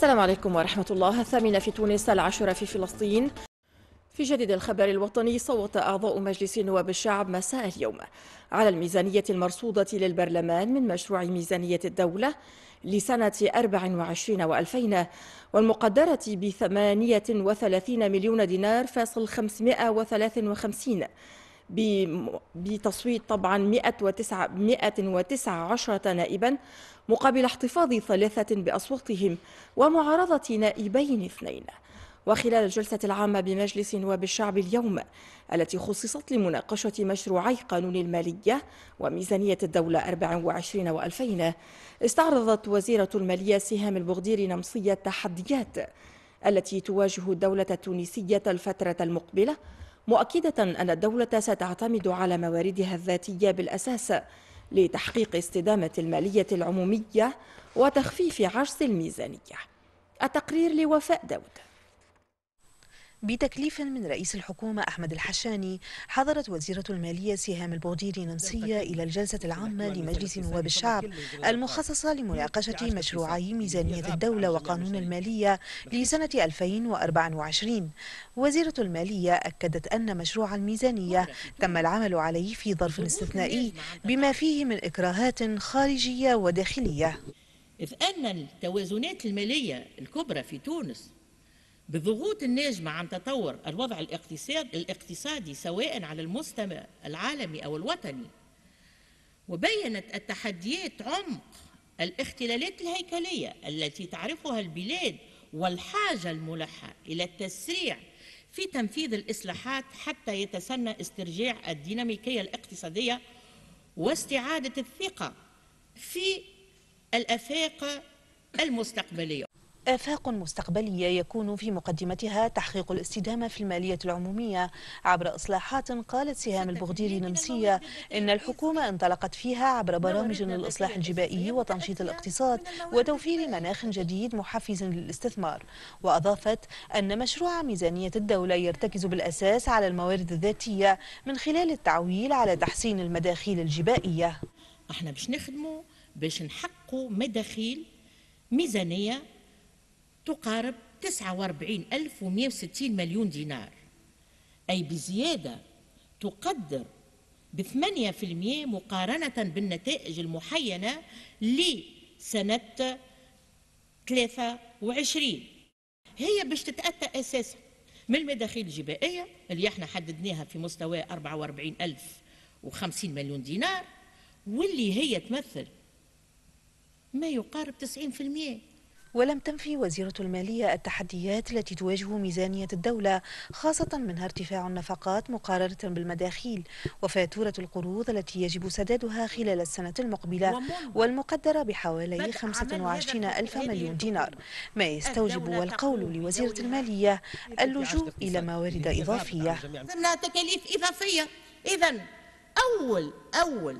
السلام عليكم ورحمة الله الثامنة في تونس العاشرة في فلسطين في جديد الخبر الوطني صوت أعضاء مجلس نواب الشعب مساء اليوم على الميزانية المرصودة للبرلمان من مشروع ميزانية الدولة لسنة 24 و2000 والمقدرة ب 38 مليون دينار فاصل 553 بتصويت طبعا 109 119 نائبا مقابل احتفاظ ثلاثة بأصواتهم ومعارضة نائبين اثنين وخلال الجلسة العامة بمجلس نواب الشعب اليوم التي خصصت لمناقشة مشروعي قانون المالية وميزانية الدولة 24 و2000 استعرضت وزيرة المالية سهام البغدير نمصية التحديات التي تواجه الدولة التونسية الفترة المقبلة مؤكدة أن الدولة ستعتمد على مواردها الذاتية بالأساس لتحقيق استدامة المالية العمومية وتخفيف عجز الميزانية التقرير لوفاء داود بتكليف من رئيس الحكومة أحمد الحشاني حضرت وزيرة المالية سهام البوديري نمسية إلى الجلسة العامة لمجلس نواب الشعب المخصصة لمناقشة مشروعي ميزانية الدولة وقانون المالية لسنة 2024 وزيرة المالية أكدت أن مشروع الميزانية تم العمل عليه في ظرف استثنائي بما فيه من إكراهات خارجية وداخلية إذ أن التوازنات المالية الكبرى في تونس بضغوط الناجمة عن تطور الوضع الاقتصادي سواء على المستوى العالمي أو الوطني وبينت التحديات عمق الاختلالات الهيكلية التي تعرفها البلاد والحاجة الملحة إلى التسريع في تنفيذ الإصلاحات حتى يتسنى استرجاع الديناميكية الاقتصادية واستعادة الثقة في الأفاق المستقبلية آفاق مستقبلية يكون في مقدمتها تحقيق الاستدامة في المالية العمومية عبر إصلاحات قالت سهام البغديري النمسية إن الحكومة انطلقت فيها عبر برامج للإصلاح الجبائي وتنشيط الاقتصاد وتوفير مناخ جديد محفز للاستثمار وأضافت أن مشروع ميزانية الدولة يرتكز بالأساس على الموارد الذاتية من خلال التعويل على تحسين المداخيل الجبائية احنا باش نخدموا باش نحققوا مداخيل ميزانية تقارب 49160 مليون دينار أي بزيادة تقدر ب 8% مقارنة بالنتائج المحينة لسنة 23 هي باش تتأتى أساسا من المداخيل الجبائية اللي احنا حددناها في مستوى 44050 و و50 مليون دينار واللي هي تمثل ما يقارب 90% ولم تنفي وزيرة المالية التحديات التي تواجه ميزانية الدولة خاصة منها ارتفاع النفقات مقارنة بالمداخيل وفاتورة القروض التي يجب سدادها خلال السنة المقبلة والمقدرة بحوالي 25 ألف مليون دينار ما يستوجب والقول لوزيرة المالية اللجوء إلى موارد إضافية تكاليف إضافية إذا أول أول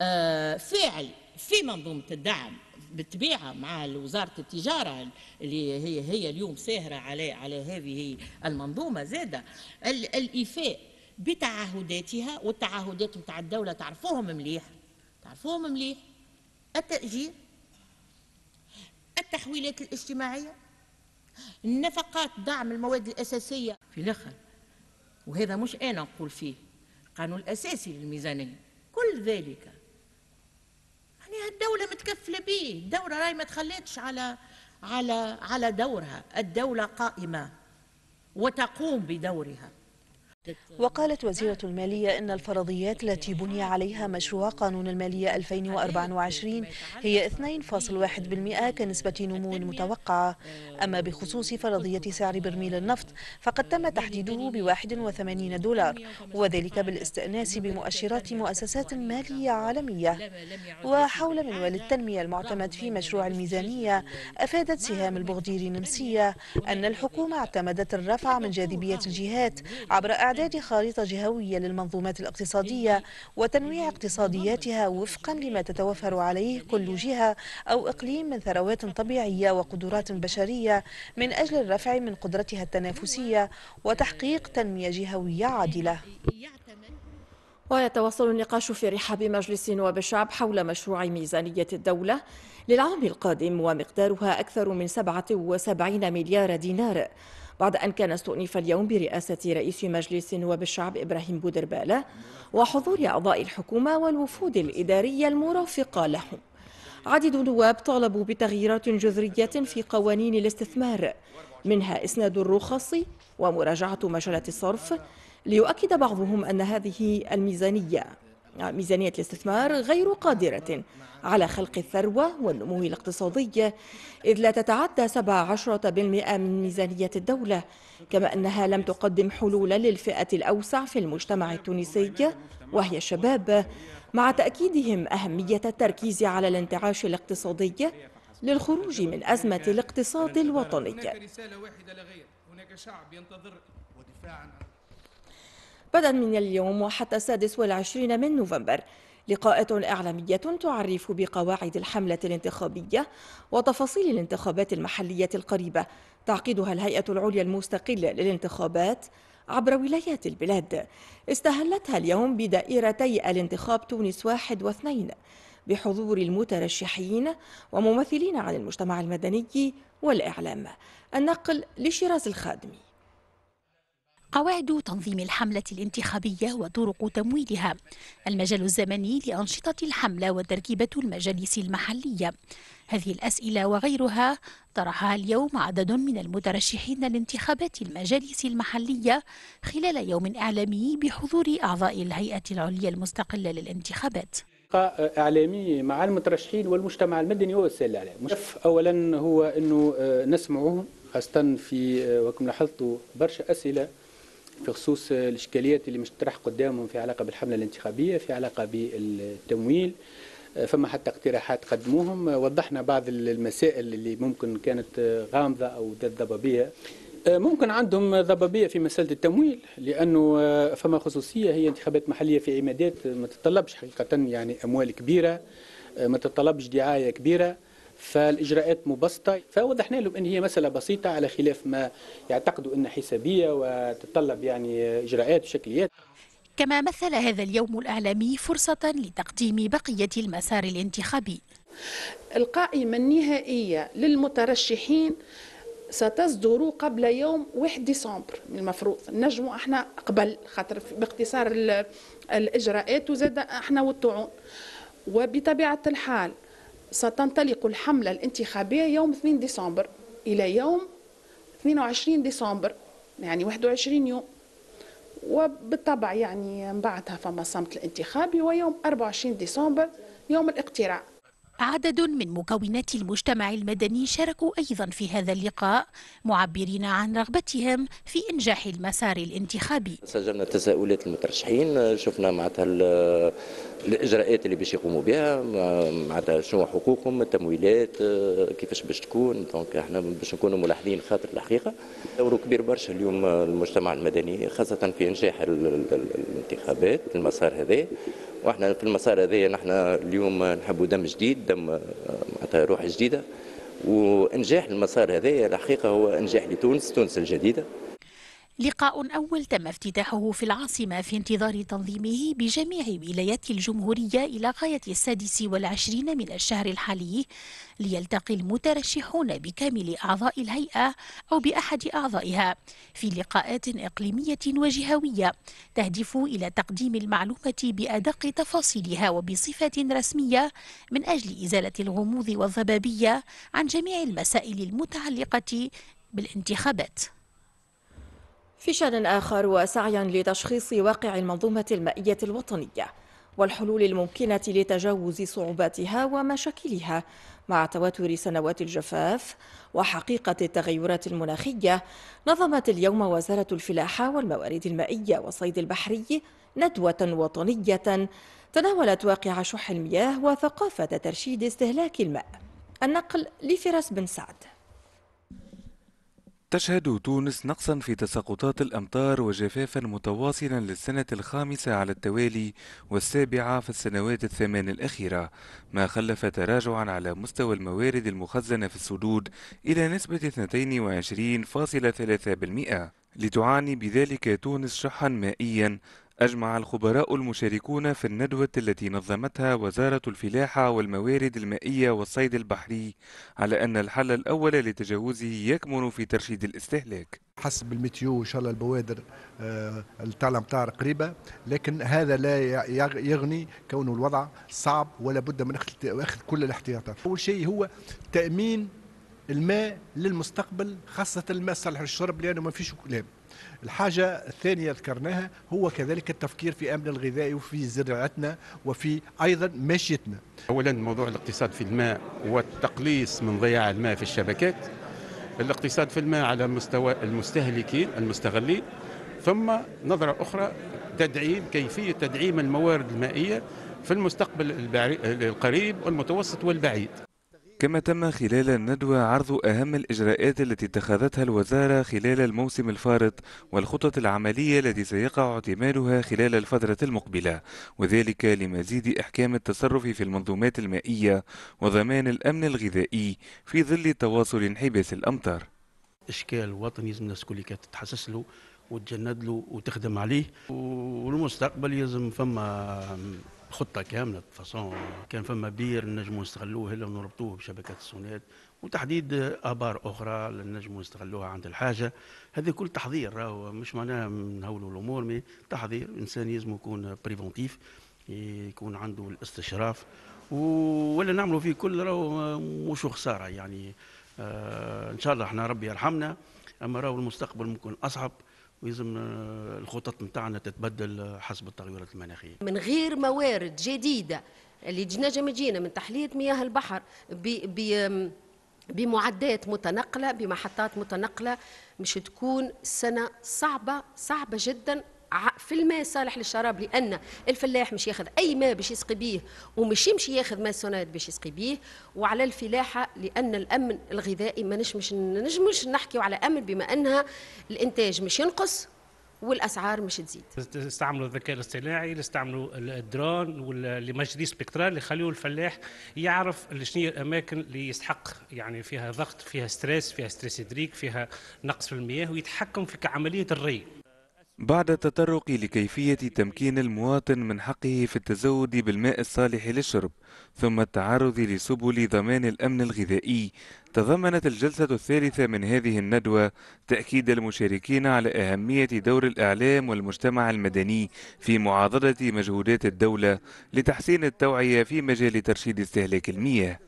آه، فعل في منظومة الدعم بالطبيعه مع وزاره التجاره اللي هي هي اليوم ساهره على على هذه المنظومه زاده الايفاء بتعهداتها والتعهدات نتاع الدوله تعرفوهم مليح تعرفوهم مليح التاجير التحويلات الاجتماعيه النفقات دعم المواد الاساسيه في الاخر وهذا مش انا نقول فيه القانون الاساسي للميزانيه كل ذلك يعني الدولة متكفلة به الدولة راي ما تخليتش على على على دورها الدولة قائمة وتقوم بدورها وقالت وزيرة المالية إن الفرضيات التي بني عليها مشروع قانون المالية 2024 هي 2.1% كنسبة نمو متوقعة أما بخصوص فرضية سعر برميل النفط فقد تم تحديده ب 81 دولار وذلك بالاستئناس بمؤشرات مؤسسات مالية عالمية وحول منوال التنمية المعتمد في مشروع الميزانية أفادت سهام البغدير النمسية أن الحكومة اعتمدت الرفع من جاذبية الجهات عبر إعداد إعداد خريطة جهوية للمنظومات الاقتصادية وتنويع اقتصادياتها وفقا لما تتوفر عليه كل جهة أو إقليم من ثروات طبيعية وقدرات بشرية من أجل الرفع من قدرتها التنافسية وتحقيق تنمية جهوية عادلة ويتواصل النقاش في رحاب مجلس نواب الشعب حول مشروع ميزانية الدولة للعام القادم ومقدارها أكثر من 77 مليار دينار بعد أن كان استؤنف اليوم برئاسة رئيس مجلس نواب الشعب إبراهيم بودربالة وحضور أعضاء الحكومة والوفود الإدارية المرافقة لهم عدد النواب طالبوا بتغييرات جذرية في قوانين الاستثمار منها إسناد الرخص ومراجعة مجلة الصرف ليؤكد بعضهم أن هذه الميزانية ميزانية الاستثمار غير قادرة على خلق الثروة والنمو الاقتصادي إذ لا تتعدى 17% من ميزانية الدولة كما أنها لم تقدم حلولا للفئة الأوسع في المجتمع التونسي وهي الشباب مع تأكيدهم أهمية التركيز على الانتعاش الاقتصادي للخروج من أزمة الاقتصاد الوطني هناك رسالة واحدة لغير هناك شعب ينتظر ودفاعا عن بدءا من اليوم وحتى السادس والعشرين من نوفمبر لقاءات إعلامية تعرف بقواعد الحملة الانتخابية وتفاصيل الانتخابات المحلية القريبة تعقدها الهيئة العليا المستقلة للانتخابات عبر ولايات البلاد استهلتها اليوم بدائرتي الانتخاب تونس واحد واثنين بحضور المترشحين وممثلين عن المجتمع المدني والإعلام النقل لشراز الخادمي قواعد تنظيم الحملة الانتخابية وطرق تمويلها المجال الزمني لأنشطة الحملة وتركيبة المجالس المحلية هذه الأسئلة وغيرها طرحها اليوم عدد من المترشحين لانتخابات المجالس المحلية خلال يوم إعلامي بحضور أعضاء الهيئة العليا المستقلة للانتخابات إعلامي مع المترشحين والمجتمع المدني ووسائل الإعلام مشف أولا هو أنه آه، نسمعهم خاصة في آه، وكم لاحظتوا برشا أسئلة في خصوص الإشكاليات اللي مش تطرح قدامهم في علاقة بالحملة الانتخابية في علاقة بالتمويل آه، فما حتى اقتراحات قدموهم آه، وضحنا بعض المسائل اللي ممكن كانت آه، غامضة أو ذات ضبابيه ممكن عندهم ضبابية في مسألة التمويل لأنه فما خصوصية هي انتخابات محلية في عمادات ما تتطلبش حقيقة يعني أموال كبيرة ما تتطلبش دعاية كبيرة فالاجراءات مبسطه فوضحنا لهم ان هي مساله بسيطه على خلاف ما يعتقدوا انها حسابيه وتتطلب يعني اجراءات وشكليات كما مثل هذا اليوم الاعلامي فرصه لتقديم بقيه المسار الانتخابي القائمه النهائيه للمترشحين ستصدر قبل يوم 1 ديسمبر المفروض نجموا احنا قبل خاطر باختصار الاجراءات وزاد احنا والطعون وبطبيعه الحال ستنطلق الحملة الانتخابية يوم 2 ديسمبر إلى يوم 22 ديسمبر يعني 21 يوم وبالطبع يعني بعدها فما صمت الانتخابي ويوم 24 ديسمبر يوم الاقتراع عدد من مكونات المجتمع المدني شاركوا أيضا في هذا اللقاء معبرين عن رغبتهم في إنجاح المسار الانتخابي سجلنا تساؤلات المترشحين شفنا معناتها الإجراءات اللي باش يقوموا بها معناتها شنو حقوقهم التمويلات كيفاش باش تكون دونك احنا باش نكونوا ملاحظين خاطر الحقيقة دور كبير برشا اليوم المجتمع المدني خاصة في إنجاح الانتخابات المسار هذا واحنا في المسار هذايا نحن اليوم نحبوا دم جديد دم آه، معناتها روح جديده وانجاح المسار هذايا الحقيقه هو انجاح لتونس تونس الجديده لقاء أول تم افتتاحه في العاصمة في انتظار تنظيمه بجميع ولايات الجمهورية إلى غاية السادس والعشرين من الشهر الحالي ليلتقي المترشحون بكامل أعضاء الهيئة أو بأحد أعضائها في لقاءات إقليمية وجهوية تهدف إلى تقديم المعلومة بأدق تفاصيلها وبصفة رسمية من أجل إزالة الغموض والضبابية عن جميع المسائل المتعلقة بالانتخابات في شان آخر وسعيا لتشخيص واقع المنظومة المائية الوطنية والحلول الممكنة لتجاوز صعوباتها ومشاكلها مع تواتر سنوات الجفاف وحقيقة التغيرات المناخية نظمت اليوم وزارة الفلاحة والموارد المائية والصيد البحري ندوة وطنية تناولت واقع شح المياه وثقافة ترشيد استهلاك الماء النقل لفراس بن سعد تشهد تونس نقصا في تساقطات الأمطار وجفافا متواصلا للسنة الخامسة على التوالي والسابعة في السنوات الثمان الأخيرة ما خلف تراجعا على مستوى الموارد المخزنة في السدود إلى نسبة 22.3% لتعاني بذلك تونس شحا مائيا أجمع الخبراء المشاركون في الندوة التي نظمتها وزارة الفلاحة والموارد المائية والصيد البحري على أن الحل الأول لتجاوزه يكمن في ترشيد الاستهلاك حسب الميتيو ان شاء الله البوادر آه، التعلم طار قريبه لكن هذا لا يغني كونه الوضع صعب ولا بد من اخذ كل الاحتياطات اول شيء هو تامين الماء للمستقبل خاصة الماء صالح للشرب لأنه ما فيش كلام الحاجة الثانية ذكرناها هو كذلك التفكير في أمن الغذاء وفي زراعتنا وفي أيضا ماشيتنا أولا موضوع الاقتصاد في الماء والتقليص من ضياع الماء في الشبكات الاقتصاد في الماء على مستوى المستهلكين المستغلين ثم نظرة أخرى تدعيم كيفية تدعيم الموارد المائية في المستقبل القريب والمتوسط والبعيد كما تم خلال الندوة عرض أهم الإجراءات التي اتخذتها الوزارة خلال الموسم الفارط والخطط العملية التي سيقع اعتمادها خلال الفترة المقبلة وذلك لمزيد إحكام التصرف في المنظومات المائية وضمان الأمن الغذائي في ظل تواصل انحباس الأمطار إشكال وطني لازم الناس كلها تتحسس له وتجند له وتخدم عليه والمستقبل يلزم فما خطه كامله فصون كان فما بير نجموا نستغلوه الا ونربطوه بشبكه السونات وتحديد ابار اخرى نجموا نستغلوها عند الحاجه هذا كل تحضير راهو مش معناها نهولوا الامور مي تحضير الانسان لازم يكون بريفونتيف يكون عنده الاستشراف ولا نعملوا فيه كل راهو مش خساره يعني آه ان شاء الله احنا ربي يرحمنا اما راهو المستقبل ممكن اصعب ويزم آه، الخطط نتاعنا تتبدل آه، حسب التغيرات المناخيه. من غير موارد جديده اللي تنجم تجينا من تحليه مياه البحر بمعدات متنقله بمحطات متنقله مش تكون سنه صعبه صعبه جدا في الماء صالح للشراب لان الفلاح مش ياخذ اي ماء باش يسقي بيه ومش يمشي ياخذ ماء سونات باش يسقي بيه وعلى الفلاحه لان الامن الغذائي ما نجمش نجمش نحكيو على امن بما انها الانتاج مش ينقص والاسعار مش تزيد. استعملوا الذكاء الاصطناعي، استعملوا الدرون واللي مجري سبيكترال اللي يخليوا الفلاح يعرف شنو هي الاماكن اللي يستحق يعني فيها ضغط، فيها ستريس، فيها ستريس هيدريك، فيها نقص في المياه ويتحكم في عمليه الري. بعد التطرق لكيفية تمكين المواطن من حقه في التزود بالماء الصالح للشرب ثم التعرض لسبل ضمان الأمن الغذائي تضمنت الجلسة الثالثة من هذه الندوة تأكيد المشاركين على أهمية دور الإعلام والمجتمع المدني في معاضدة مجهودات الدولة لتحسين التوعية في مجال ترشيد استهلاك المياه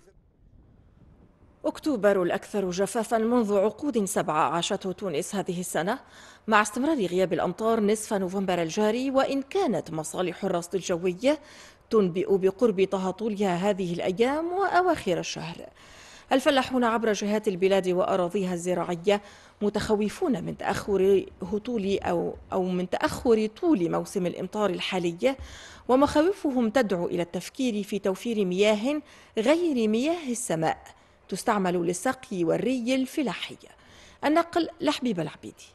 أكتوبر الأكثر جفافا منذ عقود سبعة عاشته تونس هذه السنة مع استمرار غياب الأمطار نصف نوفمبر الجاري وإن كانت مصالح الرصد الجوية تنبئ بقرب تهطلها هذه الأيام وأواخر الشهر الفلاحون عبر جهات البلاد وأراضيها الزراعية متخوفون من تأخر هطول أو أو من تأخر طول موسم الإمطار الحالي ومخاوفهم تدعو إلى التفكير في توفير مياه غير مياه السماء تستعمل للسقي والري الفلاحي النقل لحبيب العبيدي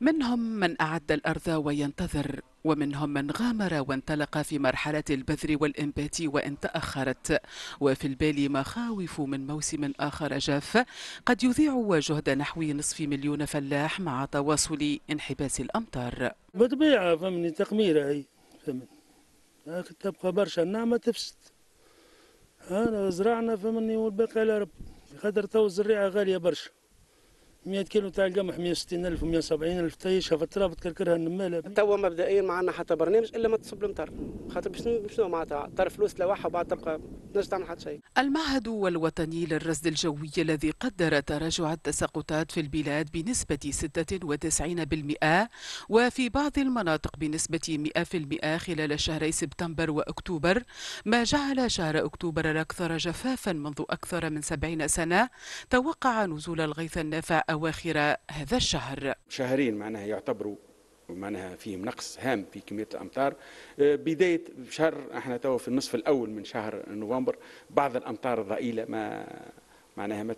منهم من أعد الأرض وينتظر ومنهم من غامر وانطلق في مرحلة البذر والإنبات وإن تأخرت وفي البال مخاوف من موسم آخر جاف قد يضيع جهد نحو نصف مليون فلاح مع تواصل انحباس الأمطار بالطبيعة فمني تقميرة هي فمن تبقى برشا النعمة تفسد أنا زرعنا فمني والباقي على رب خاطر تو الزريعة غالية برشا 100 كيلو تاع القمح 160000 و170000 تعيشها في التراب تكركرها النماله توا مبدئيا ما عندنا حتى برنامج الا ما تصب المطر خاطر باش شنو معناتها ترى فلوس لوحه وبعد تبقى تنجم تعمل حتى شيء المعهد الوطني للرصد الجوي الذي قدر تراجع التساقطات في البلاد بنسبه 96% وفي بعض المناطق بنسبه 100% خلال شهري سبتمبر واكتوبر ما جعل شهر اكتوبر الاكثر جفافا منذ اكثر من 70 سنه توقع نزول الغيث النافع أواخر هذا الشهر شهرين معناها يعتبروا معناها فيهم نقص هام في كميه الامطار آه، بدايه شهر احنا توا في النصف الاول من شهر نوفمبر بعض الامطار الضئيله ما معناها ما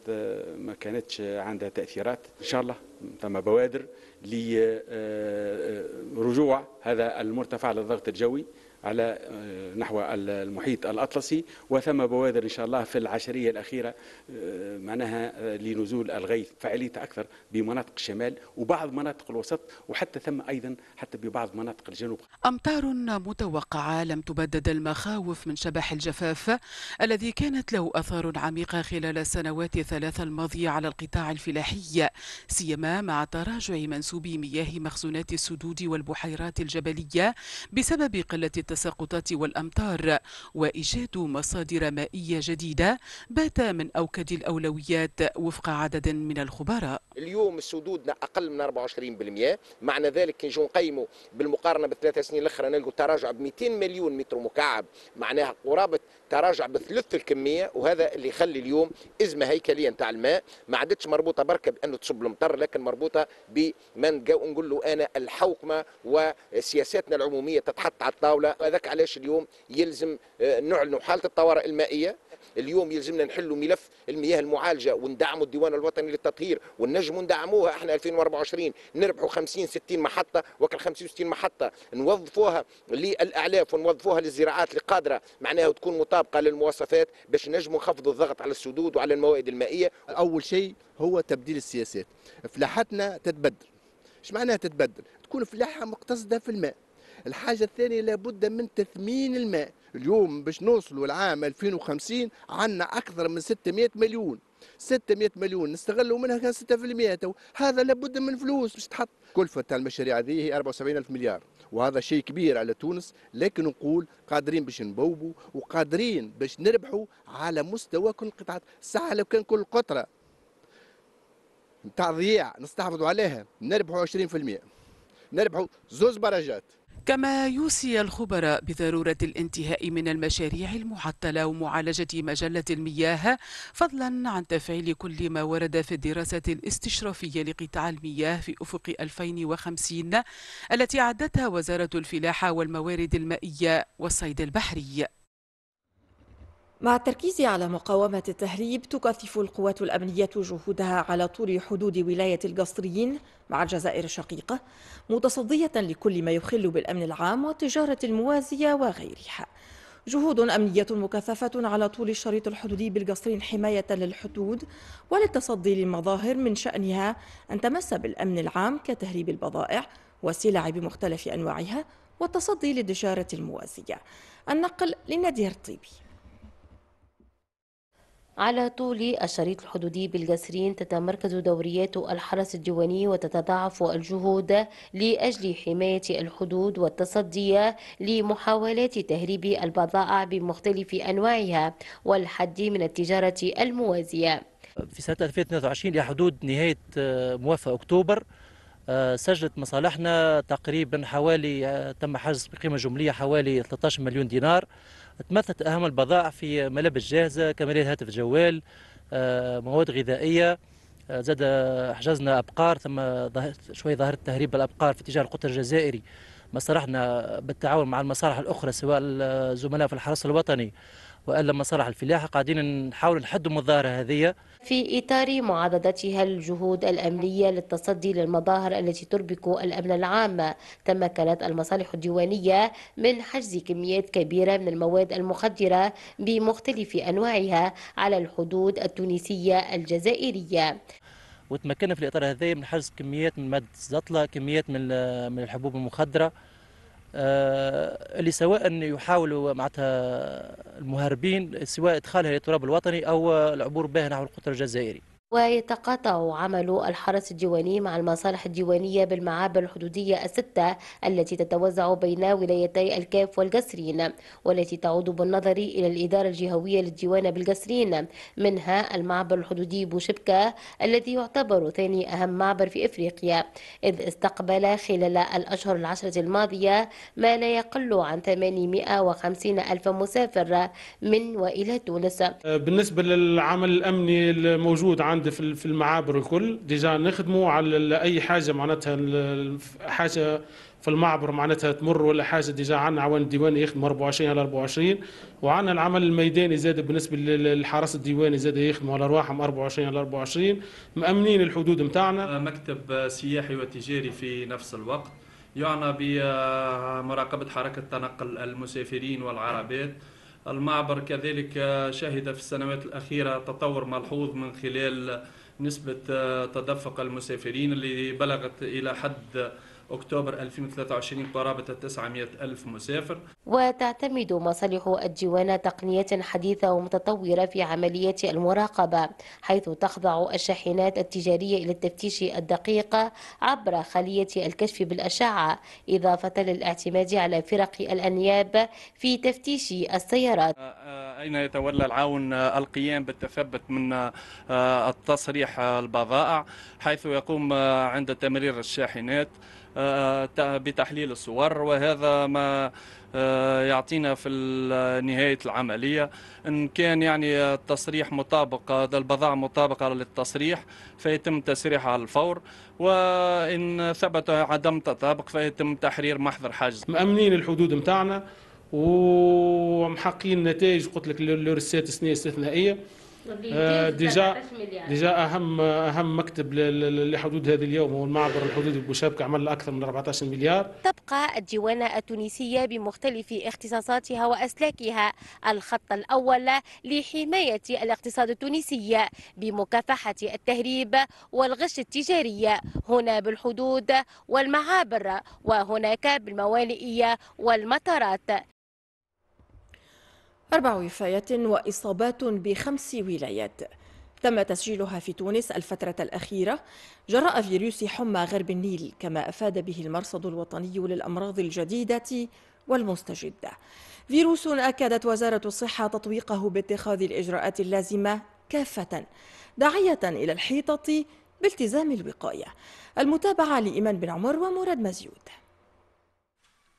ما كانتش عندها تاثيرات ان شاء الله ثم بوادر لرجوع آه، آه، هذا المرتفع للضغط الجوي على آه، نحو المحيط الأطلسي وثم بوادر إن شاء الله في العشرية الأخيرة آه، معناها آه، لنزول الغيث فعاليه أكثر بمناطق الشمال وبعض مناطق الوسط وحتى ثم أيضا حتى ببعض مناطق الجنوب أمطار متوقعة لم تبدد المخاوف من شبح الجفاف الذي كانت له أثار عميقة خلال السنوات الثلاثة الماضية على القطاع الفلاحي سيما مع تراجع منسوب مياه مخزونات السدود والبحيرات الجبلية بسبب قلة التساقطات والأمطار وإيجاد مصادر مائية جديدة بات من أوكد الأولويات وفق عدد من الخبراء اليوم سدودنا أقل من 24% معنى ذلك كي نجيو بالمقارنة بالثلاثة سنين الأخرى نلقوا تراجع ب 200 مليون متر مكعب معناها قرابة تراجع بثلث الكميه وهذا اللي يخلي اليوم ازمه هيكليه نتاع الماء ما عادتش مربوطه بركه بانه تصب المطر لكن مربوطه بمن نقول له انا الحوكمه وسياساتنا العموميه تتحط على الطاوله وذاك علاش اليوم يلزم آه، نعلن حاله الطوارئ المائيه اليوم يلزمنا نحلوا ملف المياه المعالجه وندعموا الديوان الوطني للتطهير ونجموا ندعموها احنا 2024 نربحوا 50 60 محطه وكل 50 60 محطه نوظفوها للاعلاف ونوظفوها للزراعات اللي قادره معناها تكون مطابقه للمواصفات باش نجموا نخفضوا الضغط على السدود وعلى الموائد المائيه اول شيء هو تبديل السياسات فلاحتنا تتبدل ايش معناها تتبدل تكون فلاحه مقتصده في الماء الحاجه الثانيه لابد من تثمين الماء اليوم باش نوصلوا العام 2050 عندنا اكثر من 600 مليون 600 مليون نستغلوا منها كان 6% هذا لابد من فلوس باش تحط كلفة المشاريع هذه هي 74 ألف مليار وهذا شيء كبير على تونس لكن نقول قادرين باش نبوبوا وقادرين باش نربحوا على مستوى كل قطعة ساعة لو كان كل قطرة نتاع ضياع نستحفظوا عليها نربحوا 20% نربحوا زوز برجات كما يوصي الخبراء بضرورة الانتهاء من المشاريع المعطلة ومعالجة مجلة المياه فضلا عن تفعيل كل ما ورد في الدراسة الاستشرافية لقطاع المياه في أفق 2050 التي عدتها وزارة الفلاحة والموارد المائية والصيد البحري مع التركيز على مقاومة التهريب تكثف القوات الأمنية جهودها على طول حدود ولاية القصريين مع الجزائر الشقيقة متصدية لكل ما يخل بالأمن العام والتجارة الموازية وغيرها جهود أمنية مكثفة على طول الشريط الحدودي بالقصرين حماية للحدود وللتصدي لمظاهر من شأنها أن تمس بالأمن العام كتهريب البضائع والسلع بمختلف أنواعها والتصدي للتجارة الموازية النقل لنادي طيبي على طول الشريط الحدودي بالجسرين تتمركز دوريات الحرس الديواني وتتضاعف الجهود لأجل حماية الحدود والتصدي لمحاولات تهريب البضائع بمختلف أنواعها والحد من التجارة الموازية في سنة 2022 لحدود نهاية آه، موافق أكتوبر آه، سجلت مصالحنا تقريبا حوالي آه، تم حجز بقيمة جملية حوالي 13 مليون دينار تمثلت أهم البضائع في ملابس جاهزة كاميرات هاتف جوال آه، مواد غذائية آه، زاد حجزنا أبقار ثم شوية ظاهرة تهريب بالأبقار في اتجاه القطر الجزائري ما صرحنا بالتعاون مع المصالح الأخرى سواء الزملاء في الحرس الوطني وإلا مصالح الفلاحة قاعدين نحاول نحدوا من الظاهرة هذه في إطار معاضدتها الجهود الأمنية للتصدي للمظاهر التي تربك الأمن العام تمكنت المصالح الديوانية من حجز كميات كبيرة من المواد المخدرة بمختلف أنواعها على الحدود التونسية الجزائرية وتمكنا في الإطار هذا من حجز كميات من مادة الزطلة كميات من الحبوب المخدرة آه، اللي سواء يحاولوا معناتها المهربين سواء ادخالها للتراب الوطني او العبور بها نحو القطر الجزائري ويتقاطع عمل الحرس الديواني مع المصالح الديوانية بالمعابر الحدودية الستة التي تتوزع بين ولايتي الكاف والقسرين والتي تعود بالنظر إلى الإدارة الجهوية للديوان بالقسرين منها المعبر الحدودي بوشبكة الذي يعتبر ثاني أهم معبر في إفريقيا إذ استقبل خلال الأشهر العشرة الماضية ما لا يقل عن 850 ألف مسافر من وإلى تونس بالنسبة للعمل الأمني الموجود عند عندي في المعابر الكل ديجا نخدموا على اي حاجه معناتها حاجه في المعبر معناتها تمر ولا حاجه ديجا عندنا عوان الديوان يخدموا 24 على 24 وعندنا العمل الميداني زاد بالنسبه للحرس الديواني زاد يخدموا على ارواحهم 24 على 24 مامنين الحدود نتاعنا آه، مكتب آه، سياحي وتجاري في نفس الوقت يعنى بمراقبه آه، حركه تنقل المسافرين والعربات المعبر كذلك شهد في السنوات الأخيرة تطور ملحوظ من خلال نسبة تدفق المسافرين اللي بلغت إلى حد أكتوبر 2023 قرابة 900 ألف مسافر وتعتمد مصالح الديوان تقنية حديثة ومتطورة في عملية المراقبة حيث تخضع الشاحنات التجارية إلى التفتيش الدقيق عبر خلية الكشف بالأشعة إضافة للاعتماد على فرق الأنياب في تفتيش السيارات أين يتولى العون القيام بالتثبت من التصريح البضائع حيث يقوم عند تمرير الشاحنات آه، آه، بتحليل الصور وهذا ما آه، يعطينا في نهاية العملية إن كان يعني التصريح مطابق البضاعة مطابقة للتصريح فيتم تسريحها على الفور وإن ثبت عدم تطابق فيتم تحرير محضر حجز مأمنين الحدود متاعنا ومحقين نتائج قلت لك لورسات سنية استثنائية آه، ديجا ديجا اهم اهم مكتب لحدود هذا اليوم هو المعبر الحدودي بوشابكه عمل اكثر من 14 مليار تبقى الديوانه التونسيه بمختلف اختصاصاتها واسلاكها الخط الاول لحمايه الاقتصاد التونسي بمكافحه التهريب والغش التجاري هنا بالحدود والمعابر وهناك بالموانئ والمطارات أربع وفايات وإصابات بخمس ولايات تم تسجيلها في تونس الفترة الأخيرة جراء فيروس حمى غرب النيل كما أفاد به المرصد الوطني للأمراض الجديدة والمستجدة فيروس أكدت وزارة الصحة تطويقه باتخاذ الإجراءات اللازمة كافة داعية إلى الحيطة بالتزام الوقاية المتابعة لإيمان بن عمر ومراد مزيود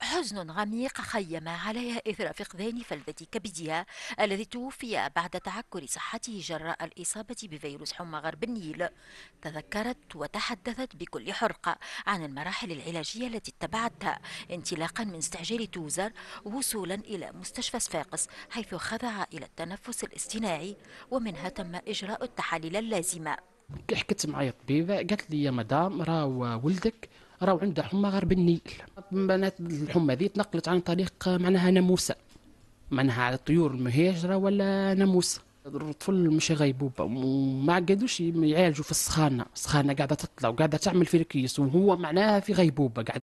حزن عميق خيم عليها إثر فقدان فلذة كبدها الذي توفي بعد تعكر صحته جراء الإصابة بفيروس حمى غرب النيل تذكرت وتحدثت بكل حرقة عن المراحل العلاجية التي اتبعتها انطلاقا من استعجال توزر وصولا إلى مستشفى صفاقس حيث خضع إلى التنفس الاصطناعي ومنها تم إجراء التحاليل اللازمة حكيت معي الطبيبة قالت لي يا مدام راه ولدك راهو عنده حمى غرب النيل بنات الحمى ذي تنقلت عن طريق معناها ناموسه معناها على الطيور المهاجره ولا ناموسه الطفل مش غيبوبة وما قادوش يعالجوا في السخانة السخانة قاعدة تطلع وقاعدة تعمل في الكيس وهو معناها في غيبوبة قاعد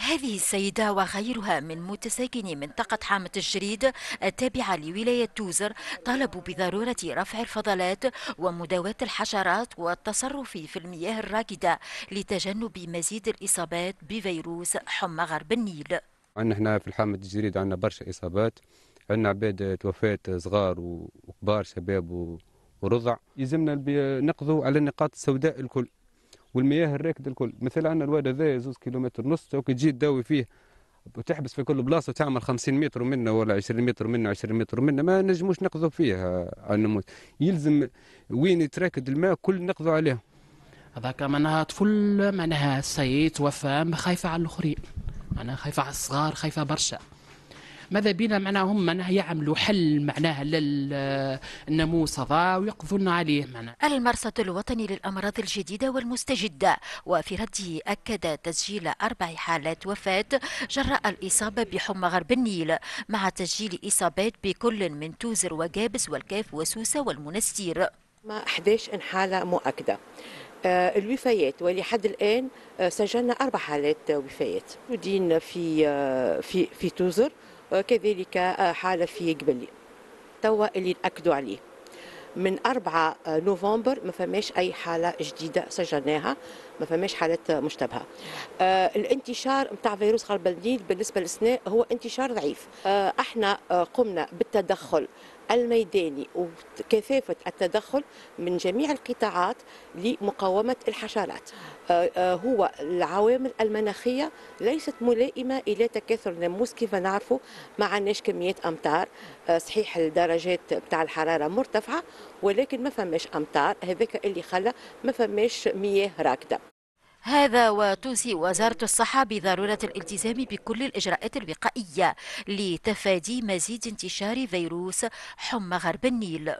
هذه السيدة وغيرها من متساكني منطقة حامة الجريد التابعة لولاية توزر طالبوا بضرورة رفع الفضلات ومداواة الحشرات والتصرف في المياه الراكدة لتجنب مزيد الإصابات بفيروس حمى غرب النيل عندنا هنا في حامة الجريد عندنا برشا إصابات عندنا عباد توفات صغار وكبار شباب ورضع يلزمنا نقضوا على النقاط السوداء الكل والمياه الراكده الكل مثل عندنا الواد هذا زوز كيلومتر ونص تو كي تجي تداوي فيه وتحبس في كل بلاصه وتعمل 50 متر منه ولا 20 متر منه 20 متر منه ما نجموش نقضوا فيها آه، على النموذج يلزم وين يتراكد الماء كل نقضوا عليه هذاك معناها طفل معناها سيد وفاء خايفه على الاخرين معناها خايفه على الصغار خايفه برشا ماذا بينا معناها هم معناها يعملوا حل معناها للناموس هذا ويقضوا لنا عليه معناها المرصد الوطني للأمراض الجديدة والمستجدة وفي رده أكد تسجيل أربع حالات وفاة جراء الإصابة بحمى غرب النيل مع تسجيل إصابات بكل من توزر وجابس والكاف وسوسة والمنستير ما 11 حالة مؤكدة آه، الوفيات ولحد الآن آه، سجلنا أربع حالات وفيات ودين في آه، في في توزر وكذلك آه، حالة في قبلي توا اللي نأكدوا عليه من 4 آه، نوفمبر ما فماش أي حالة جديدة سجلناها ما فماش حالات مشتبهه آه، الانتشار نتاع فيروس غرب النيل بالنسبه للسناء هو انتشار ضعيف آه، احنا آه، قمنا بالتدخل الميداني وكثافة التدخل من جميع القطاعات لمقاومة الحشرات هو العوامل المناخية ليست ملائمة إلى تكاثر الناموس كيف نعرفه ما عندناش كميات أمطار صحيح الدرجات بتاع الحرارة مرتفعة ولكن ما فماش أمطار هذاك اللي خلى ما فماش مياه راكدة هذا وتوصي وزارة الصحة بضرورة الالتزام بكل الإجراءات الوقائية لتفادي مزيد انتشار فيروس حمى غرب النيل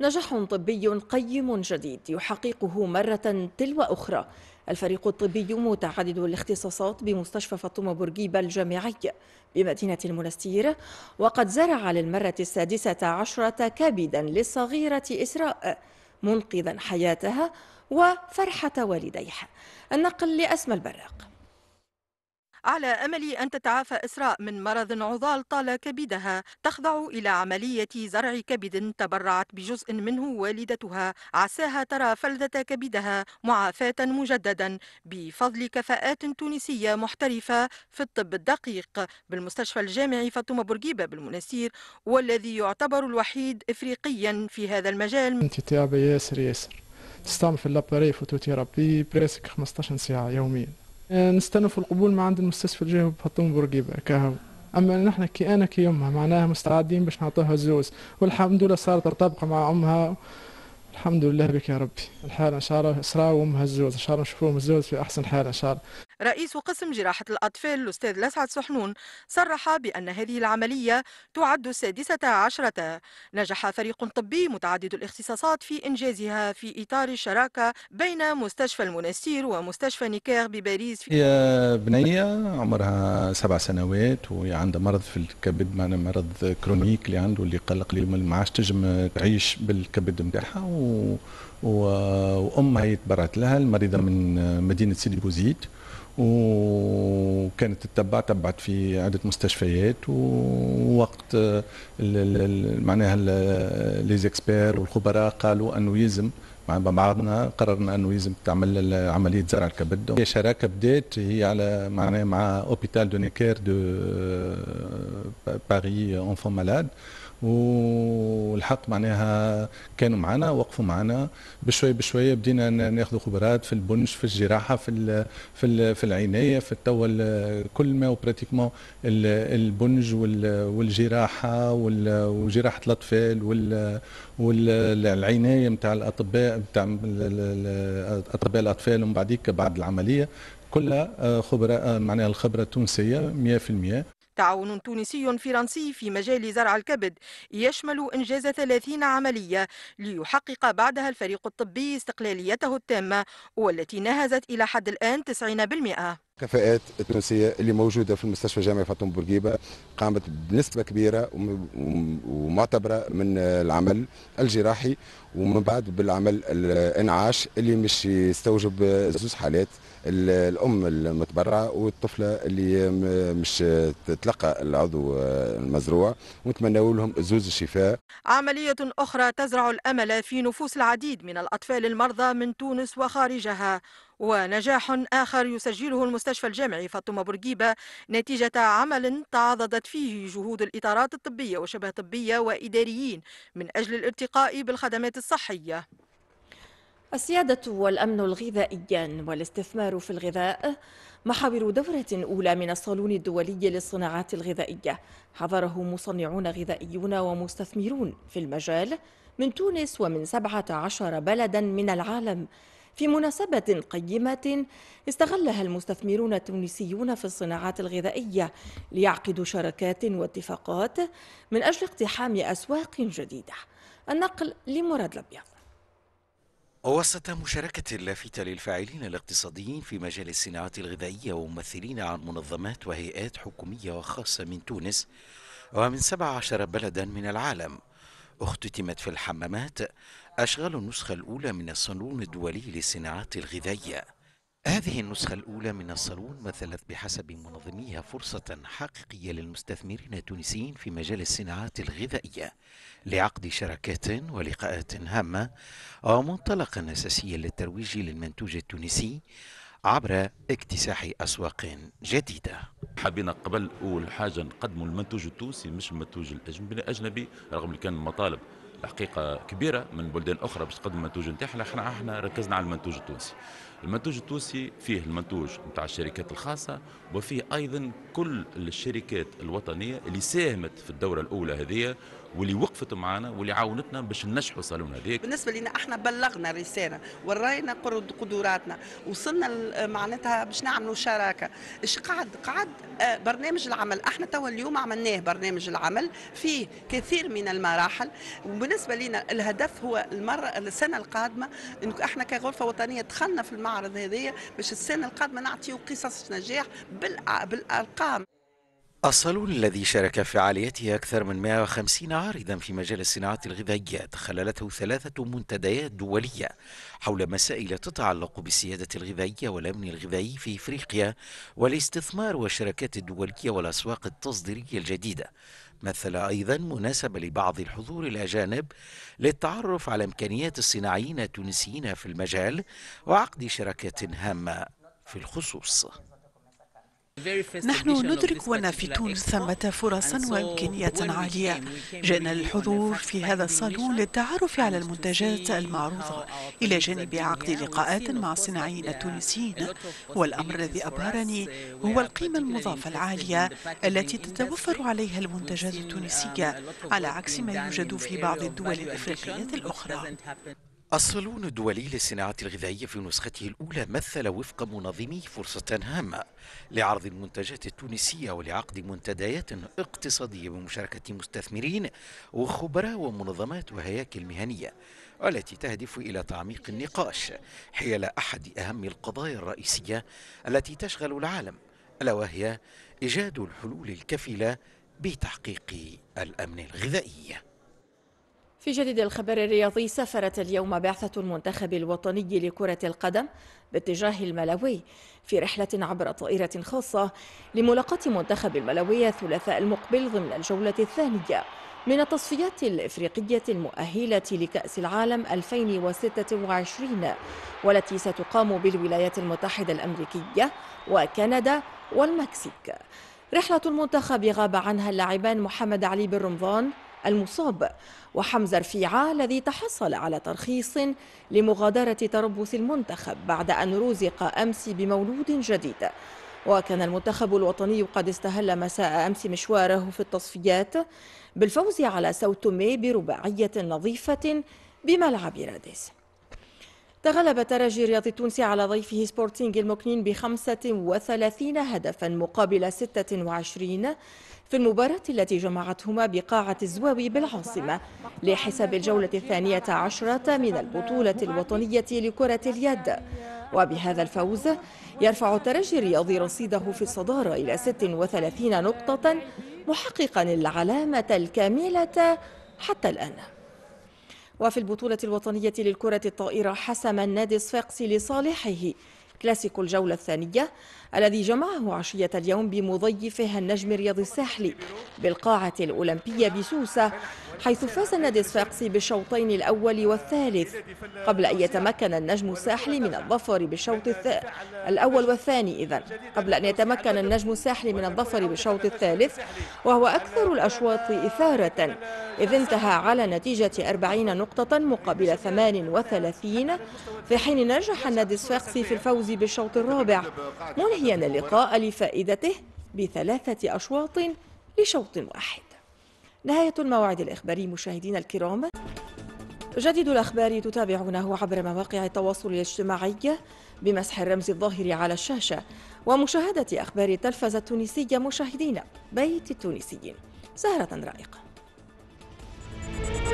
نجاح طبي قيم جديد يحققه مرة تلو أخرى الفريق الطبي متعدد الاختصاصات بمستشفى فاطمة بورقيبة الجامعي بمدينة المنستير وقد زرع للمرة السادسة عشرة كبدا للصغيرة إسراء منقذا حياتها وفرحة والديها النقل لأسمى البراق على أمل أن تتعافى إسراء من مرض عضال طال كبدها تخضع إلى عملية زرع كبد تبرعت بجزء منه والدتها عساها ترى فلذة كبدها معافاة مجددا بفضل كفاءات تونسية محترفة في الطب الدقيق بالمستشفى الجامعي فاطمة بورقيبة بالمنسير والذي يعتبر الوحيد إفريقيا في هذا المجال انت تعب ياسر ياسر نستعمل في لاباري فوتوثيرابي بريسك 15 ساعة يوميا آه، نستنى في القبول ما عند المستشفى الجهوي بحطهم بورقيبه كهو اما نحن كي انا كي امها معناها مستعدين باش نعطوها الزوز والحمد لله صارت ترتبق مع امها الحمد لله بك يا ربي الحال ان شاء الله اسراء وامها الزوز ان شاء الله نشوفوهم الزوز في احسن حال ان شاء الله رئيس قسم جراحة الأطفال الأستاذ لسعد سحنون صرح بأن هذه العملية تعد السادسة عشرة نجح فريق طبي متعدد الاختصاصات في إنجازها في إطار الشراكة بين مستشفى المنستير ومستشفى نيكير بباريس في هي بنية عمرها سبع سنوات وهي عندها مرض في الكبد معنا مرض كرونيك اللي عنده اللي قلق لي ما عادش تجم تعيش بالكبد نتاعها و... و... وامها هي تبرعت لها المريضه من مدينه سيدي بوزيد وكانت تتبع تبعت في عده مستشفيات ووقت آه، معناها لي زيكسبير والخبراء قالوا انه يلزم مع بعضنا قررنا انه يلزم تعمل عمليه زرع الكبد هي شراكه بدات هي على معناها مع اوبيتال دونيكير دو باري اونفون مالاد والحق معناها كانوا معنا وقفوا معنا بشوي بشوي بدينا ناخذ خبرات في البنش في الجراحه في الـ في الـ في العنايه في التوا كل ما وبراتيكمون البنج والجراحه وجراحه الاطفال والعنايه نتاع الاطباء نتاع اطباء الاطفال ومن بعديك بعد العمليه كلها آه، خبره آه، معناها الخبره التونسيه 100% تعاون تونسي فرنسي في مجال زرع الكبد يشمل إنجاز 30 عملية ليحقق بعدها الفريق الطبي استقلاليته التامة والتي نهزت إلى حد الآن 90% الكفاءات التونسيه اللي موجوده في المستشفى الجامعي فاطمه بورقيبه قامت بنسبه كبيره ومعتبره من العمل الجراحي ومن بعد بالعمل الانعاش اللي مش يستوجب زوز حالات الام المتبرعه والطفله اللي مش تتلقى العضو المزروع ونتمنوا لهم زوز الشفاء. عمليه اخرى تزرع الامل في نفوس العديد من الاطفال المرضى من تونس وخارجها ونجاح آخر يسجله المستشفى الجامعي فاطمة بورقيبة نتيجة عمل تعاضدت فيه جهود الإطارات الطبية وشبه طبية وإداريين من أجل الارتقاء بالخدمات الصحية السيادة والأمن الغذائيان والاستثمار في الغذاء محاور دورة أولى من الصالون الدولي للصناعات الغذائية حضره مصنعون غذائيون ومستثمرون في المجال من تونس ومن 17 بلدا من العالم في مناسبة قيمة استغلها المستثمرون التونسيون في الصناعات الغذائية ليعقدوا شراكات واتفاقات من أجل اقتحام أسواق جديدة النقل لمراد الأبيض وسط مشاركة لافتة للفاعلين الاقتصاديين في مجال الصناعات الغذائية وممثلين عن منظمات وهيئات حكومية وخاصة من تونس ومن 17 بلدا من العالم اختتمت في الحمامات أشغال النسخة الأولى من الصالون الدولي للصناعات الغذائية هذه النسخة الأولى من الصالون مثلت بحسب منظميها فرصة حقيقية للمستثمرين التونسيين في مجال الصناعات الغذائية لعقد شراكات ولقاءات هامة ومنطلقا أساسيا للترويج للمنتوج التونسي عبر اكتساح أسواق جديدة حبينا قبل أول حاجة نقدموا المنتوج التونسي مش المنتوج الأجنبي رغم اللي كان المطالب الحقيقه كبيره من بلدان اخرى باش تقدم المنتوج نتاعها احنا ركزنا على المنتوج التونسي المنتوج التونسي فيه المنتوج نتاع الشركات الخاصة وفيه أيضا كل الشركات الوطنية اللي ساهمت في الدورة الأولى هذه واللي وقفت معنا واللي عاونتنا باش ننجحوا الصالون هذاك بالنسبه لنا احنا بلغنا الرساله ورينا قدراتنا وصلنا معناتها باش نعملوا شراكه اش قعد قعد آه، برنامج العمل احنا توا اليوم عملناه برنامج العمل فيه كثير من المراحل وبالنسبه لنا الهدف هو المره السنه القادمه انه احنا كغرفه وطنيه دخلنا في المع المعرض هذايا باش السنه القادمه نعطيو قصص نجاح بالارقام الصالون الذي شارك في فعاليته أكثر من 150 عارضا في مجال الصناعات الغذائية تخللته ثلاثة منتديات دولية حول مسائل تتعلق بالسيادة الغذائية والأمن الغذائي في إفريقيا والاستثمار والشركات الدولية والأسواق التصديرية الجديدة مثل أيضا مناسبة لبعض الحضور الأجانب للتعرف على إمكانيات الصناعيين التونسيين في المجال وعقد شراكات هامة في الخصوص نحن ندرك أن في تونس ثمة فرصا وإمكانيات عالية جئنا للحضور في هذا الصالون للتعرف على المنتجات المعروضة إلى جانب عقد لقاءات مع الصناعيين التونسيين والأمر الذي أبهرني هو القيمة المضافة العالية التي تتوفر عليها المنتجات uh, التونسية على عكس ما يوجد في بعض الدول الإفريقية الأخرى الصالون الدولي للصناعة الغذائية في نسخته الأولى مثل وفق منظمي فرصة هامة لعرض المنتجات التونسية ولعقد منتديات اقتصادية بمشاركة مستثمرين وخبراء ومنظمات وهياكل مهنية والتي تهدف إلى تعميق النقاش حيال أحد أهم القضايا الرئيسية التي تشغل العالم ألا وهي إيجاد الحلول الكفيلة بتحقيق الأمن الغذائي في جديد الخبر الرياضي سافرت اليوم بعثة المنتخب الوطني لكرة القدم باتجاه الملاوي في رحلة عبر طائرة خاصة لملاقاة منتخب الملاوي الثلاثاء المقبل ضمن الجولة الثانية من التصفيات الإفريقية المؤهلة لكأس العالم 2026 والتي ستقام بالولايات المتحدة الأمريكية وكندا والمكسيك رحلة المنتخب غاب عنها اللاعبان محمد علي بن رمضان المصاب وحمزة رفيعة الذي تحصل على ترخيص لمغادرة تربص المنتخب بعد أن رزق أمس بمولود جديد وكان المنتخب الوطني قد استهل مساء أمس مشواره في التصفيات بالفوز على سوتومي برباعية نظيفة بملعب راديس تغلب ترجي رياض التونسي على ضيفه سبورتينغ المكنين ب 35 هدفا مقابل 26 في المباراة التي جمعتهما بقاعة الزواوي بالعاصمة لحساب الجولة الثانية عشرة من البطولة الوطنية لكرة اليد وبهذا الفوز يرفع الترجي الرياضي رصيده في الصدارة إلى 36 نقطة محققا العلامة الكاملة حتى الآن وفي البطولة الوطنية للكرة الطائرة حسم النادي الصفاقسي لصالحه كلاسيكو الجولة الثانية الذي جمعه عشية اليوم بمضيفه النجم الرياضي الساحلي بالقاعة الأولمبية بسوسة حيث فاز نادي الصفاقسي بالشوطين الأول والثالث قبل أن يتمكن النجم الساحلي من الظفر بالشوط الأول والثاني إذا قبل أن يتمكن النجم الساحلي من الظفر بالشوط الثالث وهو أكثر الأشواط إثارة إذ انتهى على نتيجة 40 نقطة مقابل 38 في حين نجح النادي الصفاقسي في الفوز بالشوط الرابع منهيا اللقاء لفائدته بثلاثة أشواط لشوط واحد نهاية الموعد الإخباري مشاهدينا الكرام جديد الأخبار تتابعونه عبر مواقع التواصل الاجتماعي بمسح الرمز الظاهر على الشاشة ومشاهدة أخبار التلفزة التونسية مشاهدينا بيت التونسيين سهرة رائقة